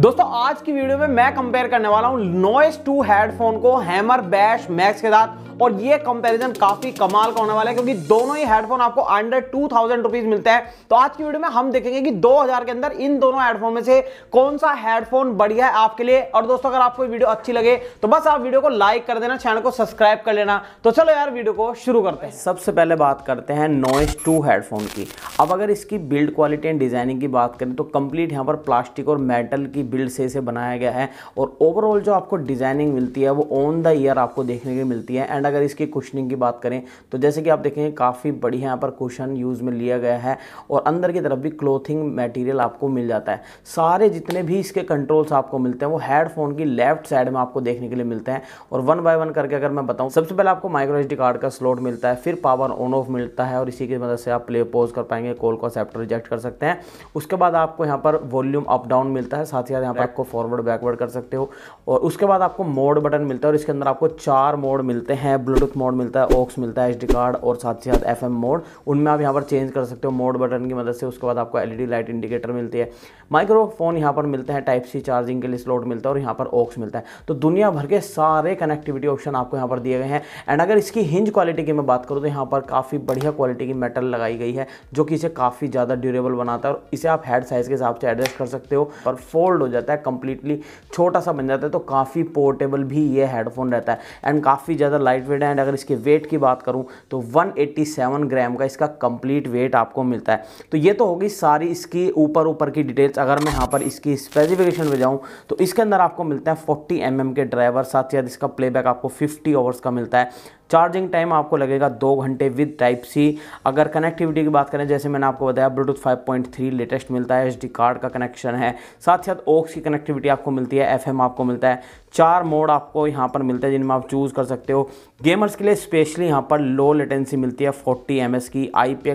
दोस्तों आज की वीडियो में मैं कंपेयर करने वाला हूं नॉइस टू हेडफोन को हैमर बैश मैक्स के साथ और ये कंपैरिजन काफी कमाल का होने वाला है क्योंकि दोनों ही हेडफोन आपको अंडर टू थाउजेंड रुपीज मिलते हैं तो आज की वीडियो में हम देखेंगे कि 2000 के अंदर इन दोनों हेडफोन में से कौन सा हेडफोन बढ़िया है आपके लिए और दोस्तों अगर आपको वीडियो अच्छी लगे तो बस आप वीडियो को लाइक कर देना चैनल को सब्सक्राइब कर लेना तो चलो यार वीडियो को शुरू करते हैं सबसे पहले बात करते हैं नॉइस टू हेडफोन की अब अगर इसकी बिल्ड क्वालिटी एंड डिजाइनिंग की बात करें तो कंप्लीट यहां पर प्लास्टिक और मेटल की की बिल्ड से इसे बनाया गया है और ओवरऑल जो आपको डिज़ाइनिंग मिलती है वो ऑन द ईयर आपको देखने के मिलती है एंड अगर इसकी कुशनिंग की बात करें तो जैसे कि आप देखेंगे काफ़ी बढ़िया यहाँ पर कुशन यूज़ में लिया गया है और अंदर की तरफ भी क्लोथिंग मटेरियल आपको मिल जाता है सारे जितने भी इसके कंट्रोल्स आपको मिलते हैं वो हेडफोन की लेफ्ट साइड में आपको देखने के लिए मिलते हैं और वन बाय वन करके अगर मैं बताऊँ सबसे पहले आपको माइक्रो एच कार्ड का स्लॉट मिलता है फिर पावर ऑन ऑफ मिलता है और इसी की मदद से आप प्ले पोज कर पाएंगे कॉल को सेप्टर रिजेक्ट कर सकते हैं उसके बाद आपको यहाँ पर वॉल्यूम अप डाउन मिलता है साथ साथ ही साथ यहाँ पर आपको फॉरवर्ड बैकवर्ड कर सकते हो और उसके बाद आपको मोड बटन मिलता है और इसके अंदर आपको चार मोड मिलते हैं ब्लूटूथ मोड मिलता है ऑक्स मिलता है एच कार्ड और साथ ही साथ एफ मोड उनमें आप यहाँ पर चेंज कर सकते हो मोड बटन की मदद से उसके बाद आपको एल लाइट इंडिकेटर मिलती है माइक्रोफोन यहाँ पर मिलते हैं टाइप सी चार्जिंग के लिए स्लॉट मिलता है और यहाँ पर ऑक्स मिलता है तो दुनिया भर के सारे कनेक्टिविटी ऑप्शन आपको यहाँ पर दिए गए हैं एंड अगर इसकी हिंज क्वालिटी की मैं बात करूँ तो यहाँ पर काफ़ी बढ़िया क्वालिटी की मेटल लगाई गई है जो कि इसे काफ़ी ज़्यादा ड्यूरेबल बनाता है और इसे आप हेड साइज़ के हिसाब से एडजस्ट कर सकते हो और फोर फोल्ड हो जाता है कम्प्लीटली छोटा सा बन जाता है तो काफ़ी पोर्टेबल भी ये हेडफोन रहता है एंड काफ़ी ज़्यादा लाइट वेट है एंड अगर इसके वेट की बात करूँ तो 187 ग्राम का इसका कंप्लीट वेट आपको मिलता है तो ये तो होगी सारी इसकी ऊपर ऊपर की डिटेल्स अगर मैं यहाँ पर इसकी स्पेसिफिकेशन में जाऊँ तो इसके अंदर आपको मिलता है फोर्टी एम के ड्राइवर साथ ही साथ इसका प्लेबैक आपको फिफ्टी ओवर्स का मिलता है चार्जिंग टाइम आपको लगेगा दो घंटे विद टाइप सी अगर कनेक्टिविटी की बात करें जैसे मैंने आपको बताया ब्लूटूथ 5.3 लेटेस्ट मिलता है एच कार्ड का कनेक्शन है साथ साथ ओक्स की कनेक्टिविटी आपको मिलती है एफ आपको मिलता है चार मोड आपको यहाँ पर मिलते हैं जिनमें आप चूज़ कर सकते हो गेमर्स के लिए स्पेशली यहाँ पर लो लेटेंसी मिलती है 40 एम की आई पी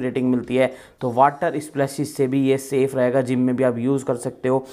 रेटिंग मिलती है तो वाटर स्प्लैशिस से भी ये सेफ़ रहेगा जिम में भी आप यूज़ कर सकते हो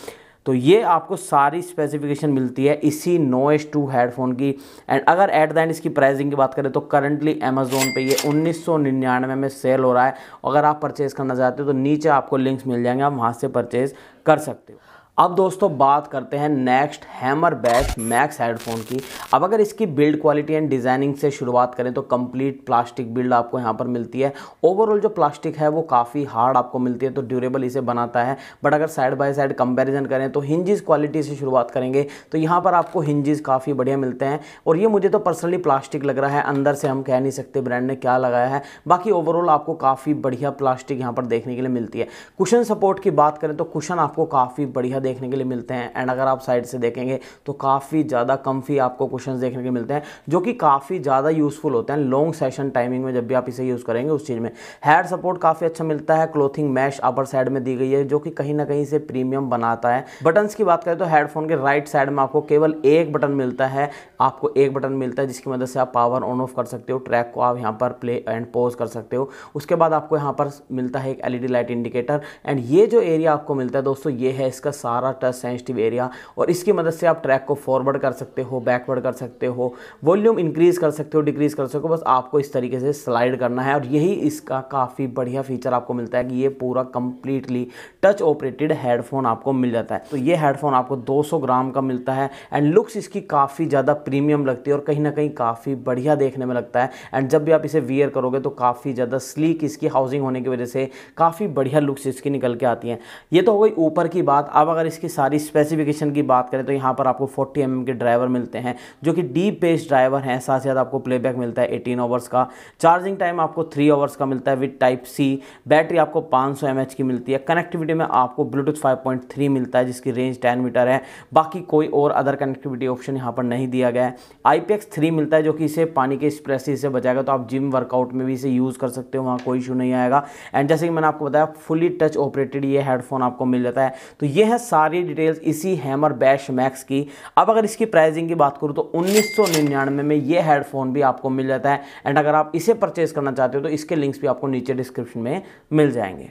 तो ये आपको सारी स्पेसिफिकेशन मिलती है इसी नोएस टू हेडफोन की एंड अगर एट द एंड इसकी प्राइसिंग की बात करें तो करंटली अमेजोन पे ये 1999 में सेल हो रहा है अगर आप परचेज़ करना चाहते हो तो नीचे आपको लिंक्स मिल जाएंगे आप वहाँ से परचेज़ कर सकते हो अब दोस्तों बात करते हैं next Hammer Bash Max headphone की अब अगर इसकी बिल्ड क्वालिटी एंड डिज़ाइनिंग से शुरुआत करें तो कंप्लीट प्लास्टिक बिल्ड आपको यहाँ पर मिलती है ओवरऑल जो प्लास्टिक है वो काफ़ी हार्ड आपको मिलती है तो ड्यूरेबल इसे बनाता है बट अगर साइड बाय साइड कंपैरिजन करें तो हिंजिस क्वालिटी से शुरुआत करेंगे तो यहाँ पर आपको हिंजिस काफ़ी बढ़िया मिलते हैं और ये मुझे तो पर्सनली प्लास्टिक लग रहा है अंदर से हम कह नहीं सकते ब्रांड ने क्या लगाया है बाकी ओवरऑल आपको काफ़ी बढ़िया प्लास्टिक यहाँ पर देखने के लिए मिलती है कुशन सपोर्ट की बात करें तो कुशन आपको काफ़ी बढ़िया देखने के लिए मिलते हैं एंड अगर आप साइड से देखेंगे तो काफ़ी ज़्यादा कम्फी आपको क्वेश्चन देखने के मिलते हैं जो कि काफ़ी ज़्यादा यूज़फुल होते हैं लॉन्ग सेशन टाइमिंग में जब भी आप इसे यूज़ करेंगे उस चीज़ में हेयर सपोर्ट काफ़ी अच्छा मिलता है क्लोथिंग मैश अपर साइड में दी गई है जो कि कहीं ना कहीं से प्रीमियम बनाता है बटन्स की बात करें तो हेडफोन के राइट साइड में आपको केवल एक बटन मिलता है आपको एक बटन मिलता है जिसकी मदद से आप पावर ऑन ऑफ कर सकते हो ट्रैक को आप यहाँ पर प्ले एंड पोज कर सकते हो उसके बाद आपको यहाँ पर मिलता है एक एलईडी लाइट इंडिकेटर एंड ये जो एरिया आपको मिलता है दोस्तों ये है इसका सारा टच सेंसिटिव एरिया और इसकी मदद से आप ट्रैक को फॉरवर्ड कर सकते हो बैकवर्ड कर सकते हो वॉल्यूम इंक्रीज़ कर सकते हो डिक्रीज़ कर सकते हो बस आपको इस तरीके से स्लाइड करना है और यही इसका काफ़ी बढ़िया फीचर आपको मिलता है कि ये पूरा कंप्लीटली टच ऑपरेटेड हेडफोन आपको मिल जाता है तो ये हेडफोन आपको 200 ग्राम का मिलता है एंड लुक्स इसकी काफ़ी ज़्यादा प्रीमियम लगती है और कहीं ना कहीं काफ़ी बढ़िया देखने में लगता है एंड जब भी आप इसे वियर करोगे तो काफ़ी ज़्यादा स्लीक इसकी हाउसिंग होने की वजह से काफ़ी बढ़िया लुक्स इसकी निकल के आती हैं ये तो हो गई ऊपर की बात अब अगर अगर इसकी सारी स्पेसिफिकेशन की बात करें तो यहाँ पर आपको 40 एम के ड्राइवर मिलते हैं जो कि डीप बेस ड्राइवर हैं साथ ही साथ आपको प्लेबैक मिलता है 18 आवर्स का चार्जिंग टाइम आपको 3 आवर्स का मिलता है विद टाइप सी बैटरी आपको 500 सौ की मिलती है कनेक्टिविटी में आपको ब्लूटूथ फाइव मिलता है जिसकी रेंज टेन मीटर है बाकी कोई और अदर कनेक्टिविटी ऑप्शन यहाँ पर नहीं दिया गया है आई मिलता है जो कि इसे पानी के स्प्रेस से बचाएगा तो आप जिम वर्कआउट में भी इसे यूज़ कर सकते हो वहाँ कोई इशू नहीं आएगा एंड जैसे कि मैंने आपको बताया फुली टच ऑपरेटेड ये हेडफोन आपको मिल जाता है तो ये है सारी डिटेल्स इसी हैमर बैश मैक्स की अब अगर इसकी प्राइसिंग की बात करूँ तो उन्नीस में ये हेडफोन भी आपको मिल जाता है एंड अगर आप इसे परचेज करना चाहते हो तो इसके लिंक्स भी आपको नीचे डिस्क्रिप्शन में मिल जाएंगे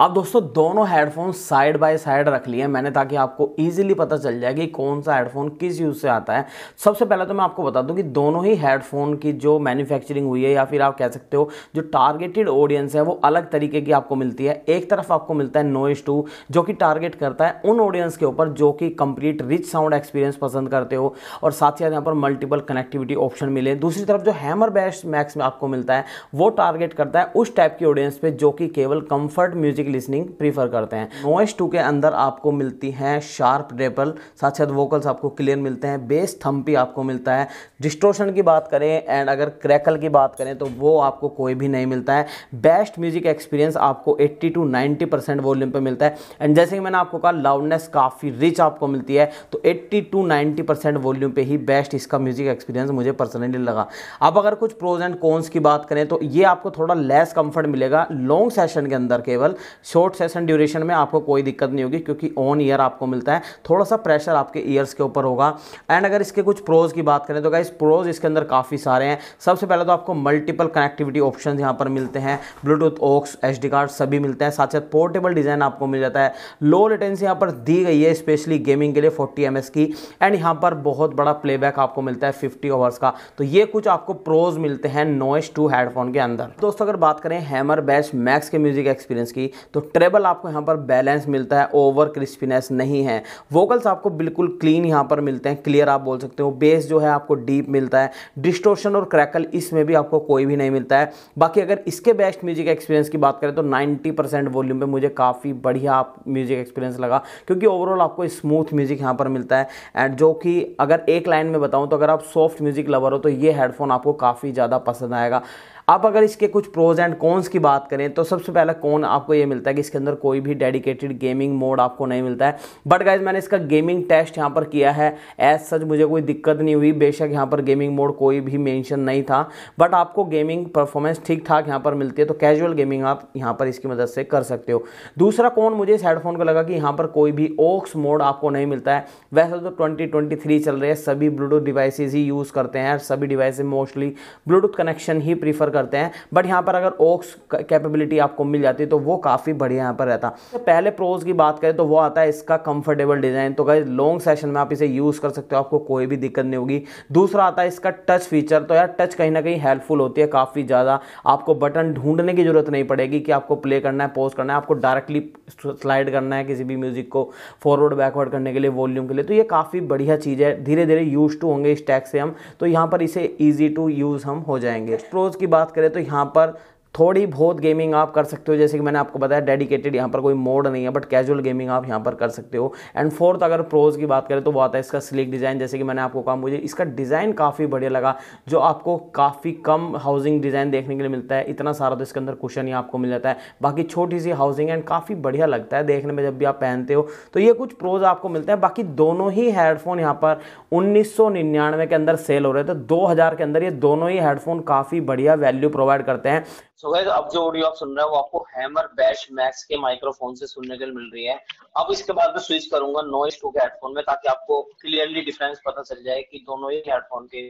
आप दोस्तों दोनों हेडफोन साइड बाय साइड रख लिए मैंने ताकि आपको ईजिली पता चल जाए कि कौन सा हेडफोन किस यूज़ से आता है सबसे पहले तो मैं आपको बता दूं कि दोनों ही हेडफोन की जो मैन्युफैक्चरिंग हुई है या फिर आप कह सकते हो जो टारगेटेड ऑडियंस है वो अलग तरीके की आपको मिलती है एक तरफ आपको मिलता है नोइस टू जो कि टारगेट करता है उन ऑडियंस के ऊपर जो कि कंप्लीट रिच साउंड एक्सपीरियंस पसंद करते हो और साथ ही साथ यहाँ पर मल्टीपल कनेक्टिविटी ऑप्शन मिले दूसरी तरफ जो हैमर बेस्ट मैक्स में आपको मिलता है वो टारगेट करता है उस टाइप की ऑडियंस पर जो कि केवल comfort music music listening prefer करते हैं नोएस टू के अंदर आपको मिलती हैं शार्प डेपल साथ साथ वोकल्स आपको क्लियर मिलते हैं बेस थम्पी आपको मिलता है डिस्ट्रोशन की बात करें एंड अगर क्रैकल की बात करें तो वो आपको कोई भी नहीं मिलता है बेस्ट म्यूजिक एक्सपीरियंस आपको eighty to ninety percent volume पर मिलता है एंड जैसे कि मैंने आपको कहा लाउडनेस काफ़ी रिच आपको मिलती है तो eighty to ninety percent volume पर ही बेस्ट इसका म्यूजिक एक्सपीरियंस मुझे पर्सनली लगा अब अगर कुछ प्रोज एंड कॉन्स की बात करें तो ये आपको थोड़ा लेस कंफर्ट मिलेगा लॉन्ग सेशन के अंदर केवल शॉर्ट सेशन ड्यूरेशन में आपको कोई दिक्कत नहीं होगी क्योंकि ऑन ईयर आपको मिलता है थोड़ा सा प्रेशर आपके ईयर्स के ऊपर होगा एंड अगर इसके कुछ प्रोज की बात करें तो गाइज प्रोज इसके अंदर काफ़ी सारे हैं सबसे पहले तो आपको मल्टीपल कनेक्टिविटी ऑप्शन यहाँ पर मिलते हैं ब्लूटूथ ओक्स एच कार्ड सभी मिलते हैं साथ साथ पोर्टेबल डिज़ाइन आपको मिल जाता है लो लेटेंसी यहाँ पर दी गई है स्पेशली गेमिंग के लिए फोर्टी एम की एंड यहाँ पर बहुत बड़ा प्लेबैक आपको मिलता है फिफ्टी ओवर्स का तो ये कुछ आपको प्रोज मिलते हैं नोएस टू हेडफोन के अंदर दोस्तों अगर बात करें हैमर बैच मैक्स के म्यूजिक एक्सपीरियंस की तो ट्रेबल आपको यहाँ पर बैलेंस मिलता है ओवर क्रिस्पीनेस नहीं है वोकल्स आपको बिल्कुल क्लीन यहाँ पर मिलते हैं क्लियर आप बोल सकते हो बेस जो है आपको डीप मिलता है डिस्टोशन और क्रैकल इसमें भी आपको कोई भी नहीं मिलता है बाकी अगर इसके बेस्ट म्यूजिक एक्सपीरियंस की बात करें तो नाइन्टी परसेंट वॉल्यूम पर मुझे काफ़ी बढ़िया आप म्यूजिक एक्सपीरियंस लगा क्योंकि ओवरऑल आपको स्मूथ म्यूजिक यहाँ पर मिलता है एंड जो कि अगर एक लाइन में बताऊँ तो अगर आप सॉफ्ट म्यूजिक लवर हो तो ये हेडफोन आपको काफ़ी ज़्यादा पसंद आएगा अब अगर इसके कुछ प्रोज एंड कॉन्स की बात करें तो सबसे पहला कौन आपको ये मिलता है कि इसके अंदर कोई भी डेडिकेटेड गेमिंग मोड आपको नहीं मिलता है बट गाइज मैंने इसका गेमिंग टेस्ट यहाँ पर किया है एज सच मुझे कोई दिक्कत नहीं हुई बेशक यहाँ पर गेमिंग मोड कोई भी मेंशन नहीं था बट आपको गेमिंग परफॉर्मेंस ठीक ठाक यहाँ पर मिलती है तो कैजुअल गेमिंग आप यहाँ पर इसकी मदद से कर सकते हो दूसरा कौन मुझे इस हेडफोन को लगा कि यहाँ पर कोई भी ओक्स मोड आपको नहीं मिलता है वैसे तो ट्वेंटी चल रहे हैं सभी ब्लूटूथ डिवाइसेज़ ही यूज़ करते हैं सभी डिवाइस मोस्टली ब्लूटूथ कनेक्शन ही प्रीफर करते हैं बट यहाँ पर अगर ओक्स कैपेबिलिटी आपको मिल जाती तो वो काफ़ी बढ़िया यहाँ पर रहता तो पहले प्रोज की बात करें तो वो आता है इसका कंफर्टेबल डिज़ाइन तो गाइज लॉन्ग सेशन में आप इसे यूज़ कर सकते हो आपको कोई भी दिक्कत नहीं होगी दूसरा आता है इसका टच फीचर तो यार टच कहीं ना कहीं हेल्पफुल होती है काफ़ी ज़्यादा आपको बटन ढूंढने की ज़रूरत नहीं पड़ेगी कि आपको प्ले करना है पोज करना है आपको डायरेक्टली स्लाइड करना है किसी भी म्यूज़िक को फॉरवर्ड बैकवर्ड करने के लिए वॉल्यूम के लिए तो ये काफ़ी बढ़िया चीज़ है धीरे धीरे यूज टू होंगे इस टैग से हम तो यहाँ पर इसे ईजी टू यूज़ हम हो जाएंगे प्रोज की बात बात करें तो यहाँ पर थोड़ी बहुत गेमिंग आप कर सकते हो जैसे कि मैंने आपको बताया डेडिकेटेड यहाँ पर कोई मोड नहीं है बट कैजुअल गेमिंग आप यहाँ पर कर सकते हो एंड फोर्थ अगर प्रोज की बात करें तो वो आता है इसका स्लिक डिज़ाइन जैसे कि मैंने आपको कहा मुझे इसका डिज़ाइन काफ़ी बढ़िया लगा जो आपको काफ़ी कम हाउसिंग डिज़ाइन देखने के लिए मिलता है इतना सारा तो इसके अंदर कुशन ही आपको मिल जाता है बाकी छोटी सी हाउसिंग एंड काफ़ी बढ़िया लगता है देखने में जब भी आप पहनते हो तो ये कुछ प्रोज आपको मिलते हैं बाकी दोनों ही हेडफोन यहाँ पर उन्नीस के अंदर सेल हो रहे थे तो दो के अंदर ये दोनों ही हेडफोन काफ़ी बढ़िया वैल्यू प्रोवाइड करते हैं सो तो गाइस अब जो ऑडियो आप सुन रहे हो वो आपको हैमर बैश मैक्स के माइक्रोफोन से सुनने के लिए मिल रही है अब इसके बाद मैं स्विच करूंगा नॉइस टू के हेडफोन में ताकि आपको क्लियरली डिफरेंस पता चल जाए कि दोनों ही हेडफोन के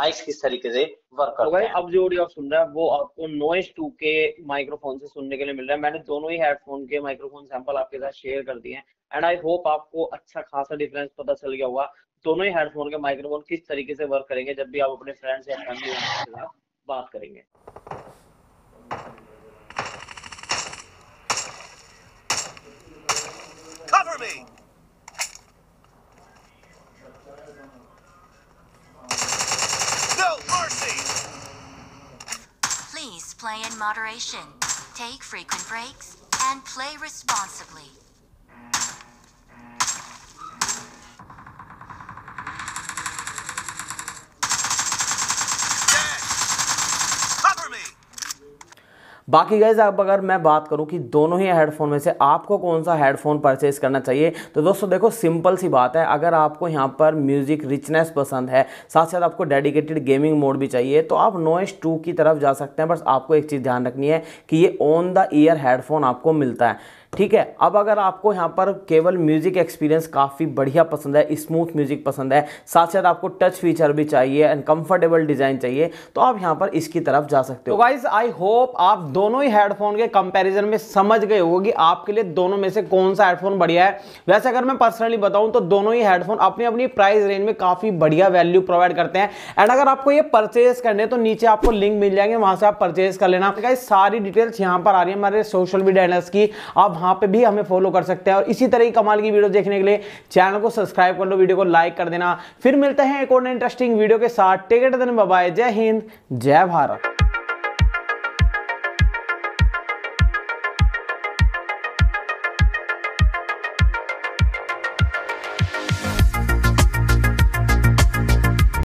माइक्स किस तरीके से वर्क तो करते हैं अब जो ऑडियो आप सुन रहे हैं वो आपको नॉइस टू के माइक्रोफोन से सुनने के लिए मिल रहा है मैंने दोनों ही हेडफोन के माइक्रोफोन सैंपल आपके साथ शेयर कर दिए हैं एंड आई होप आपको अच्छा खासा डिफरेंस पता चल गया होगा दोनों ही हेडफोन के माइक्रोफोन किस तरीके से वर्क करेंगे जब भी आप अपने फ्रेंड्स या फैमिली के साथ बात करेंगे Cover me! No mercy! Please play in moderation, take frequent breaks, and play responsibly. बाकी गैस अब अगर मैं बात करूँ कि दोनों ही हेडफोन में से आपको कौन सा हेडफोन परचेज करना चाहिए तो दोस्तों देखो सिंपल सी बात है अगर आपको यहाँ पर म्यूजिक रिचनेस पसंद है साथ साथ आपको डेडिकेटेड गेमिंग मोड भी चाहिए तो आप नोएस टू की तरफ जा सकते हैं बस आपको एक चीज़ ध्यान रखनी है कि ये ऑन द ईयर हेडफोन आपको मिलता है ठीक है अब अगर आपको यहाँ पर केवल म्यूजिक एक्सपीरियंस काफ़ी बढ़िया पसंद है स्मूथ म्यूजिक पसंद है साथ साथ आपको टच फीचर भी चाहिए एंड कंफर्टेबल डिज़ाइन चाहिए तो आप यहाँ पर इसकी तरफ जा सकते हो गाइज आई होप आप दोनों ही हेडफोन के कंपेरिजन में समझ गए हो कि आपके लिए दोनों में से कौन सा हेडफोन बढ़िया है वैसे अगर मैं पर्सनली बताऊँ तो दोनों ही हेडफोन अपनी अपनी प्राइस रेंज में काफ़ी बढ़िया वैल्यू प्रोवाइड करते हैं एंड अगर आपको ये परचेज करने तो नीचे आपको लिंक मिल जाएंगे वहाँ से आप परचेज कर लेना सारी डिटेल्स यहाँ पर आ रही है हमारे सोशल मीडिया की आप वहां पे भी हमें फॉलो कर सकते हैं और इसी तरह की कमाल की वीडियो देखने के लिए चैनल को सब्सक्राइब कर लो वीडियो को लाइक कर देना फिर मिलते हैं एक और इंटरेस्टिंग वीडियो के साथ टेकेट बाय जय हिंद जय भारत